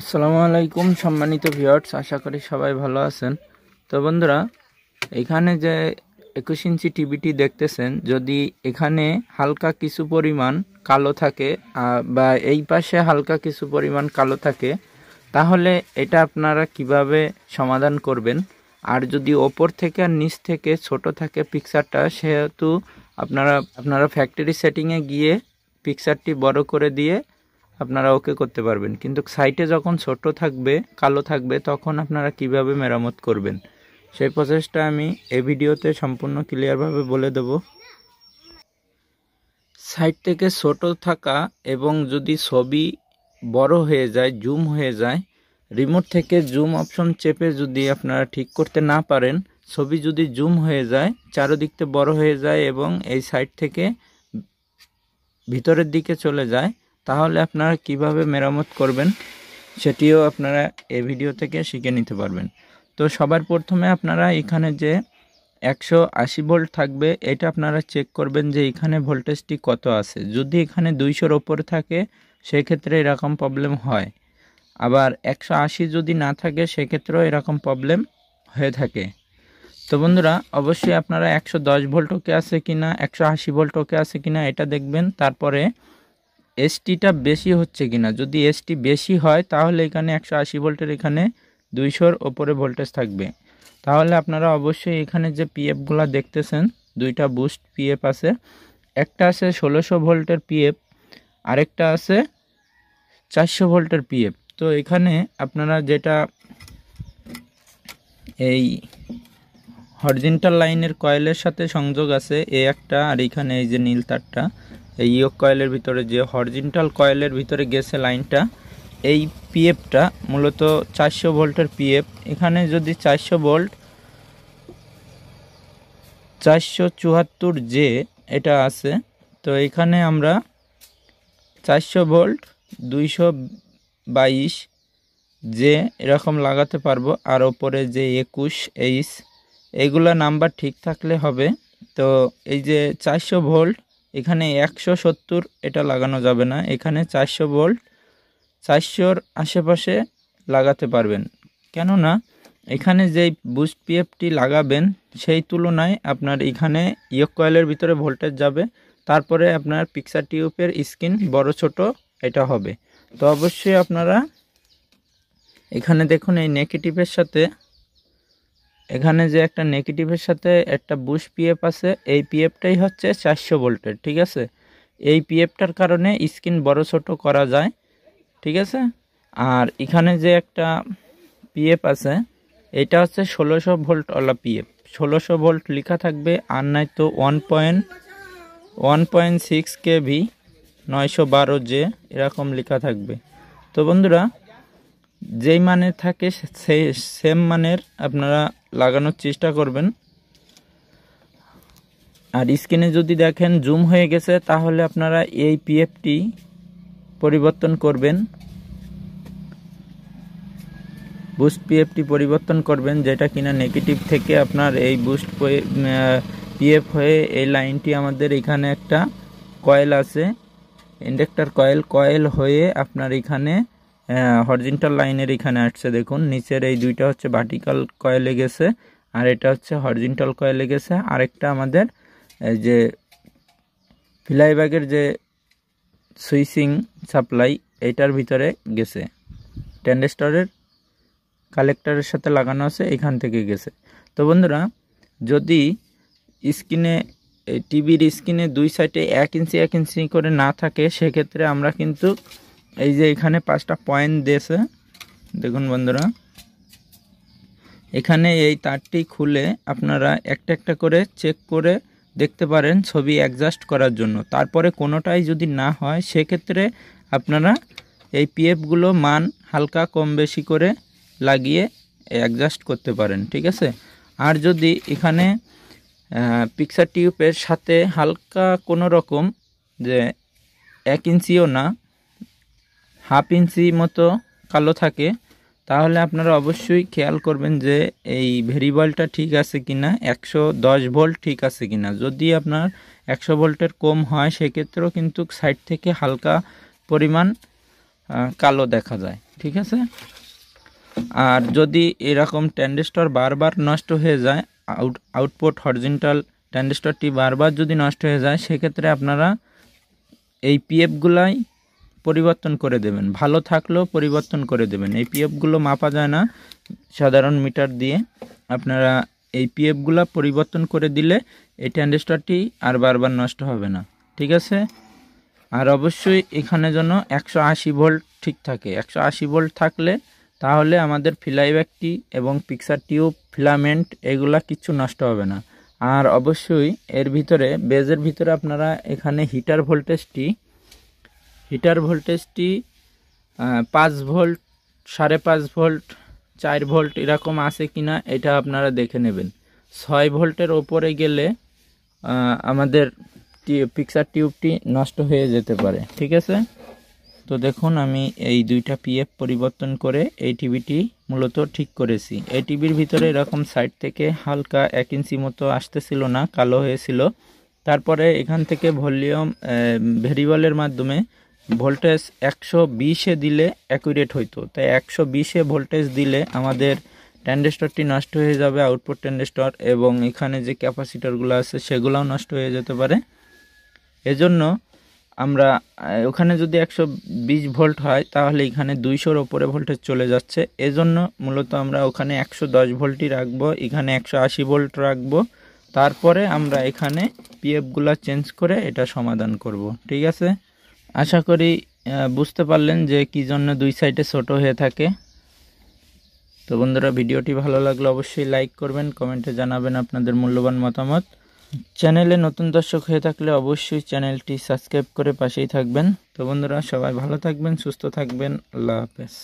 আসসালামু আলাইকুম সম্মানিত ভিউয়ার্স আশা করি সবাই ভালো আছেন তো বন্ধুরা এখানে যে একুশ ইঞ্চি টিভিটি দেখতেছেন যদি এখানে হালকা কিছু পরিমাণ কালো থাকে বা এই পাশে হালকা কিছু পরিমাণ কালো থাকে তাহলে এটা আপনারা কিভাবে সমাধান করবেন আর যদি ওপর থেকে আর নিচ থেকে ছোট থাকে পিকচারটা সেহেতু আপনারা আপনারা ফ্যাক্টরি সেটিংয়ে গিয়ে পিকচারটি বড় করে দিয়ে আপনারা ওকে করতে পারবেন কিন্তু সাইটে যখন ছোট থাকবে কালো থাকবে তখন আপনারা কিভাবে মেরামত করবেন সেই প্রসেসটা আমি এই ভিডিওতে সম্পূর্ণ ক্লিয়ারভাবে বলে দেব সাইট থেকে ছোট থাকা এবং যদি ছবি বড় হয়ে যায় জুম হয়ে যায় রিমোট থেকে জুম অপশন চেপে যদি আপনারা ঠিক করতে না পারেন ছবি যদি জুম হয়ে যায় চারোদিকতে বড় হয়ে যায় এবং এই সাইট থেকে ভিতরের দিকে চলে যায় তাহলে আপনারা কিভাবে মেরামত করবেন সেটিও আপনারা এই ভিডিও থেকে শিখে নিতে পারবেন তো সবার প্রথমে আপনারা এখানে যে একশো আশি ভোল্ট থাকবে এটা আপনারা চেক করবেন যে এখানে ভোল্টেজটি কত আছে যদি এখানে দুইশোর ওপর থাকে সেক্ষেত্রে এরকম প্রবলেম হয় আবার একশো আশি যদি না থাকে সেক্ষেত্রেও এরকম প্রবলেম হয়ে থাকে তো বন্ধুরা অবশ্যই আপনারা একশো দশ ভোল্ট ওকে আছে কি না একশো আশি ভোল্ট ওকে আছে কি না এটা দেখবেন তারপরে এসটিটা বেশি হচ্ছে কিনা যদি এসটি বেশি হয় তাহলে এখানে একশো আশি ভোল্টের এখানে দুইশোর ওপরে ভোল্টেজ থাকবে তাহলে আপনারা অবশ্যই এখানে যে পিএফগুলো দেখতেছেন দুইটা বুস্ট পিএফ আছে একটা আছে ষোলোশো ভোল্টের পিএফ আরেকটা আছে চারশো ভোল্টের পিএফ তো এখানে আপনারা যেটা এই হরজেন্টাল লাইনের কয়েলের সাথে সংযোগ আছে এ একটা আর এখানে এই যে নীল তারটা এই ইয়ক কয়েলের ভিতরে যে হরজিন্টাল কয়েলের ভিতরে গেছে লাইনটা এই পিএফটা মূলত চারশো ভোল্টের পিএফ এখানে যদি চারশো ভোল্ট চারশো চুয়াত্তর জে এটা আছে তো এখানে আমরা চারশো ভোল্ট দুইশো বাইশ যে এরকম লাগাতে পারবো আর ওপরে যে একুশ এইস এগুলো নাম্বার ঠিক থাকলে হবে তো এই যে চারশো ভোল্ট এখানে একশো সত্তর এটা লাগানো যাবে না এখানে চারশো ভোল্ট চারশোর আশেপাশে লাগাতে পারবেন কেননা এখানে যেই বুস্ট পিএফটি লাগাবেন সেই তুলনায় আপনার এখানে ইয়ক কয়েলের ভিতরে ভোল্টেজ যাবে তারপরে আপনার পিকচার টিউবের স্ক্রিন বড় ছোট এটা হবে তো অবশ্যই আপনারা এখানে দেখুন এই নেগেটিভের সাথে এখানে যে একটা নেগেটিভের সাথে একটা বুশ পিএফ আছে এই পিএফটাই হচ্ছে চারশো ভোল্টের ঠিক আছে এই পিএফটার কারণে স্ক্রিন বড় ছোট করা যায় ঠিক আছে আর এখানে যে একটা পিএফ আছে এটা হচ্ছে ষোলোশো ভোল্টওয়ালা পিএফ ষোলোশো ভোল্ট লেখা থাকবে আর নাই তো one point one point six KV নয়শো বারো যে এরকম লেখা থাকবে তো বন্ধুরা যেই মানে থাকে সে সেম মানের আপনারা লাগানোর চেষ্টা করবেন আর স্ক্রিনে যদি দেখেন জুম হয়ে গেছে তাহলে আপনারা এই পিএফটি পরিবর্তন করবেন বুস্ট পিএফটি পরিবর্তন করবেন যেটা কিনা নেগেটিভ থেকে আপনার এই বুস্ট পিএফ হয়ে এই লাইনটি আমাদের এখানে একটা কয়েল আছে ইন্ডাক্টর কয়েল কয়েল হয়ে আপনার এখানে হরজিন্টাল লাইনের এখানে আসছে দেখুন নিচের এই দুইটা হচ্ছে ভার্টিক্যাল কয়েলে গেছে আর এটা হচ্ছে হরজিন্টাল কয়েলে গেছে আরেকটা আমাদের যে ফ্লাইব্যাগের যে সুইচিং সাপ্লাই এটার ভিতরে গেছে ট্যান্ডেস্টরের কালেক্টরের সাথে লাগানো আছে এখান থেকে গেছে তো বন্ধুরা যদি স্ক্রিনে টিভির স্ক্রিনে দুই সাইডে এক ইঞ্চি এক ইঞ্চি করে না থাকে সেক্ষেত্রে আমরা কিন্তু এই যে এখানে পাঁচটা পয়েন্ট দিয়েছে দেখুন বন্ধুরা এখানে এই তারটি খুলে আপনারা একটা একটা করে চেক করে দেখতে পারেন ছবি অ্যাডজাস্ট করার জন্য তারপরে কোনোটাই যদি না হয় সেক্ষেত্রে আপনারা এই পিএফগুলো মান হালকা কম বেশি করে লাগিয়ে অ্যাডজাস্ট করতে পারেন ঠিক আছে আর যদি এখানে পিকচার টিউবের সাথে হালকা কোনো রকম যে এক ইঞ্চিও না হাফ ইঞ্চি মতো কালো থাকে তাহলে আপনারা অবশ্যই খেয়াল করবেন যে এই ভেরিবলটা ঠিক আছে কি না একশো দশ ভোল্ট ঠিক আছে কি না যদি আপনার একশো ভোল্টের কম হয় সেক্ষেত্রেও কিন্তু সাইড থেকে হালকা পরিমাণ কালো দেখা যায় ঠিক আছে আর যদি এরকম ট্যান্ডেস্টর বারবার নষ্ট হয়ে যায় আউট আউটপুট হরজেন্টাল ট্যান্ডেস্টরটি বারবার যদি নষ্ট হয়ে যায় সেক্ষেত্রে আপনারা এই পিএফগুলাই পরিবর্তন করে দেবেন ভালো থাকলেও পরিবর্তন করে দেবেন এই পিএফগুলো মাপা যায় না সাধারণ মিটার দিয়ে আপনারা এই পিএফগুলো পরিবর্তন করে দিলে এই ট্যান্ডেস্টারটি আর বারবার নষ্ট হবে না ঠিক আছে আর অবশ্যই এখানে যেন একশো আশি ভোল্ট ঠিক থাকে একশো আশি ভোল্ট থাকলে তাহলে আমাদের ফিলাইব্যাকটি এবং পিকচার টিউব ফিলামেন্ট এগুলা কিচ্ছু নষ্ট হবে না আর অবশ্যই এর ভিতরে বেজের ভিতরে আপনারা এখানে হিটার ভোল্টেজটি হিটার ভোল্টেজটি পাঁচ ভোল্ট সাড়ে পাঁচ ভোল্ট চার ভোল্ট এরকম আছে কি না এটা আপনারা দেখে নেবেন ছয় ভোল্টের ওপরে গেলে আমাদের পিকচার টিউবটি নষ্ট হয়ে যেতে পারে ঠিক আছে তো দেখুন আমি এই দুইটা পিএফ পরিবর্তন করে এই টিভিটি মূলত ঠিক করেছি এই টিভির ভিতরে এরকম সাইড থেকে হালকা এক ইঞ্চি মতো আসতেছিল না কালো হয়েছিল তারপরে এখান থেকে ভলিউম ভেরিবলের মাধ্যমে ভোল্টেজ একশো বিশে দিলে অ্যাকুরেট হইতো তাই একশো বিশে ভোল্টেজ দিলে আমাদের ট্যান্ডেস্টরটি নষ্ট হয়ে যাবে আউটপুট ট্যান্ডেস্টর এবং এখানে যে ক্যাপাসিটরগুলো আছে সেগুলোও নষ্ট হয়ে যেতে পারে এজন্য আমরা ওখানে যদি একশো বিশ ভোল্ট হয় তাহলে এখানে দুইশোর ওপরে ভোল্টেজ চলে যাচ্ছে এজন্য মূলত আমরা ওখানে একশো দশ ভোল্টই রাখবো এখানে একশো আশি ভোল্ট রাখবো তারপরে আমরা এখানে পিএফগুলো চেঞ্জ করে এটা সমাধান করব ঠিক আছে আশা করি বুঝতে পারলেন যে কি জন্য দুই সাইডে ছোট হয়ে থাকে তো বন্ধুরা ভিডিওটি ভালো লাগলে অবশ্যই লাইক করবেন কমেন্টে জানাবেন আপনাদের মূল্যবান মতামত চ্যানেলে নতুন দর্শক হয়ে থাকলে অবশ্যই চ্যানেলটি সাবস্ক্রাইব করে পাশেই থাকবেন তো বন্ধুরা সবাই ভালো থাকবেন সুস্থ থাকবেন আল্লাহ হাফেজ